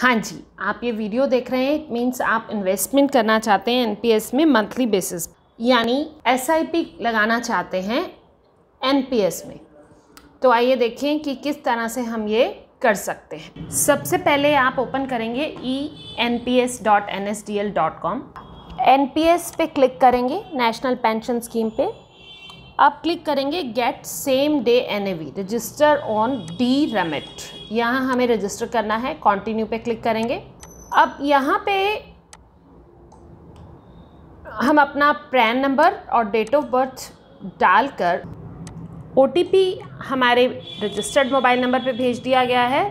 हाँ जी आप ये वीडियो देख रहे हैं इट मीन्स आप इन्वेस्टमेंट करना चाहते हैं एनपीएस में मंथली बेसिस यानी एसआईपी लगाना चाहते हैं एनपीएस में तो आइए देखें कि किस तरह से हम ये कर सकते हैं सबसे पहले आप ओपन करेंगे E N P S dot N S D L dot com N P S पे क्लिक करेंगे नेशनल पेंशन स्कीम पे आप क्लिक करेंगे get same day N register on D remit यहाँ हमें रजिस्टर करना है कंटिन्यू पे क्लिक करेंगे अब यहाँ पे हम अपना प्रैन नंबर और डेट ऑफ बर्थ डालकर ओ हमारे रजिस्टर्ड मोबाइल नंबर पे भेज दिया गया है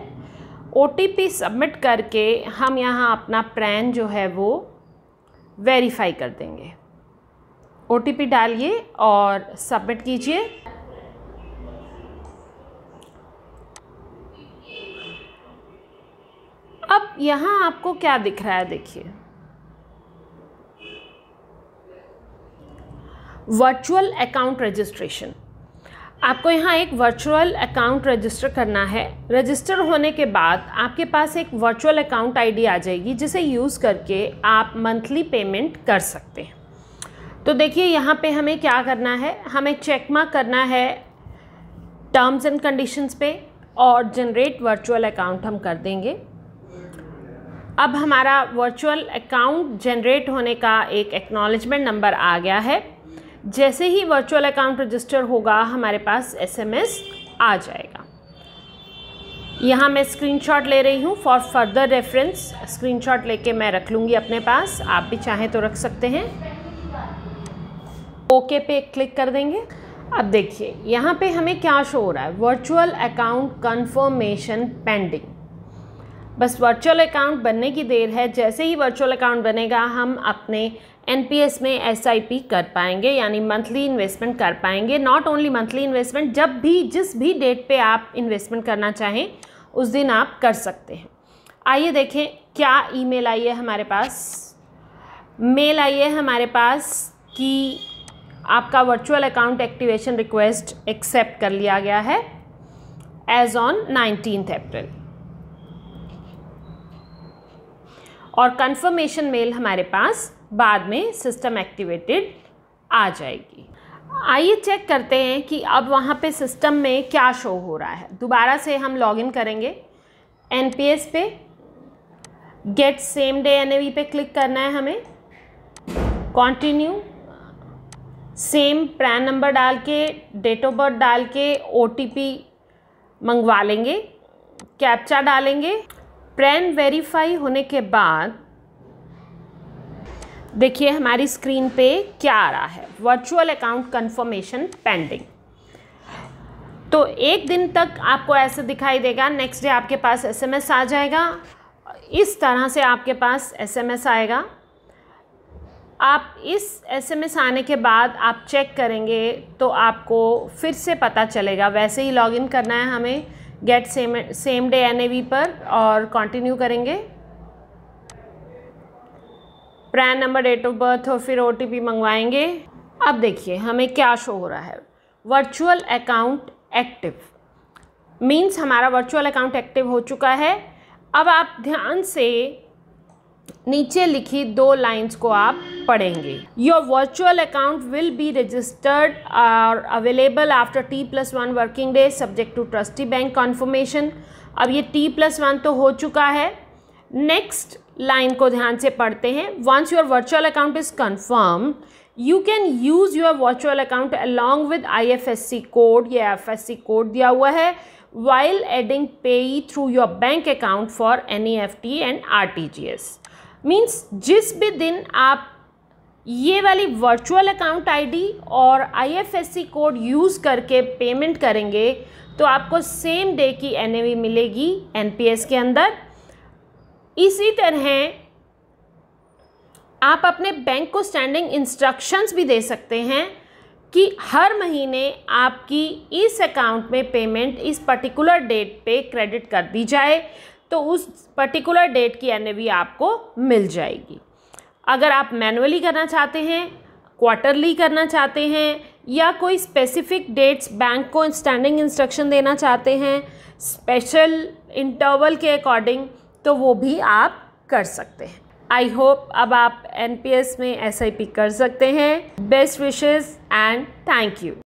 ओ सबमिट करके हम यहाँ अपना प्रैन जो है वो वेरीफाई कर देंगे ओ डालिए और सबमिट कीजिए अब यहाँ आपको क्या दिख रहा है देखिए वर्चुअल अकाउंट रजिस्ट्रेशन आपको यहाँ एक वर्चुअल अकाउंट रजिस्टर करना है रजिस्टर होने के बाद आपके पास एक वर्चुअल अकाउंट आईडी आ जाएगी जिसे यूज़ करके आप मंथली पेमेंट कर सकते हैं तो देखिए यहाँ पे हमें क्या करना है हमें चेक करना है टर्म्स एंड कंडीशंस पे और जनरेट वर्चुअल अकाउंट हम कर देंगे अब हमारा वर्चुअल अकाउंट जनरेट होने का एक एक्नॉलेजमेंट नंबर आ गया है जैसे ही वर्चुअल अकाउंट रजिस्टर होगा हमारे पास एसएमएस आ जाएगा यहाँ मैं स्क्रीनशॉट ले रही हूँ फॉर फर्दर रेफरेंस स्क्रीनशॉट लेके मैं रख लूँगी अपने पास आप भी चाहें तो रख सकते हैं ओके पे क्लिक कर देंगे अब देखिए यहाँ पे हमें क्या शो हो रहा है वर्चुअल अकाउंट कन्फर्मेशन पेंडिंग बस वर्चुअल अकाउंट बनने की देर है जैसे ही वर्चुअल अकाउंट बनेगा हम अपने एन में एस कर पाएंगे यानी मंथली इन्वेस्टमेंट कर पाएंगे नॉट ओनली मंथली इन्वेस्टमेंट जब भी जिस भी डेट पे आप इन्वेस्टमेंट करना चाहें उस दिन आप कर सकते हैं आइए देखें क्या ईमेल आई है हमारे पास मेल आई है हमारे पास कि आपका virtual account activation request accept कर लिया गया है एज ऑन नाइनटीन अप्रैल और कंफर्मेशन मेल हमारे पास बाद में सिस्टम एक्टिवेटेड आ जाएगी आइए चेक करते हैं कि अब वहाँ पे सिस्टम में क्या शो हो रहा है दोबारा से हम लॉगिन करेंगे एन पे गेट सेम डे एन पे क्लिक करना है हमें कॉन्टिन्यू सेम पैन नंबर डाल के डेट ऑफ बर्थ डाल के ओ मंगवा लेंगे कैप्चा डालेंगे पैन वेरीफाई होने के बाद देखिए हमारी स्क्रीन पे क्या आ रहा है वर्चुअल अकाउंट कंफर्मेशन पेंडिंग तो एक दिन तक आपको ऐसे दिखाई देगा नेक्स्ट डे आपके पास एसएमएस आ जाएगा इस तरह से आपके पास एसएमएस आएगा आप इस एसएमएस आने के बाद आप चेक करेंगे तो आपको फिर से पता चलेगा वैसे ही लॉगिन करना है हमें get same same day N पर और कंटिन्यू करेंगे PRAN number date of birth और फिर ओ मंगवाएंगे अब देखिए हमें क्या शो हो रहा है वर्चुअल अकाउंट एक्टिव मीन्स हमारा वर्चुअल अकाउंट एक्टिव हो चुका है अब आप ध्यान से नीचे लिखी दो लाइंस को आप पढ़ेंगे your virtual account will be registered और available after T plus one working day subject to trustee bank confirmation अब ये टी प्लस वन तो हो चुका है नेक्स्ट लाइन को ध्यान से पढ़ते हैं once your virtual account is confirm you can use your virtual account along with I F S C code या एफ एस सी कोड दिया हुआ है while adding payee through your bank account for N E F T and R T G S means जिस भी दिन आप ये वाली वर्चुअल अकाउंट आईडी और आईएफएससी कोड यूज़ करके पेमेंट करेंगे तो आपको सेम डे की एन मिलेगी एनपीएस के अंदर इसी तरह आप अपने बैंक को स्टैंडिंग इंस्ट्रक्शंस भी दे सकते हैं कि हर महीने आपकी इस अकाउंट में पेमेंट इस पर्टिकुलर डेट पे क्रेडिट कर दी जाए तो उस पर्टिकुलर डेट की एन आपको मिल जाएगी अगर आप मैनुअली करना चाहते हैं क्वार्टरली करना चाहते हैं या कोई स्पेसिफिक डेट्स बैंक को स्टैंडिंग इंस्ट्रक्शन देना चाहते हैं स्पेशल इंटरवल के अकॉर्डिंग तो वो भी आप कर सकते हैं आई होप अब आप एन में एस कर सकते हैं best wishes and thank you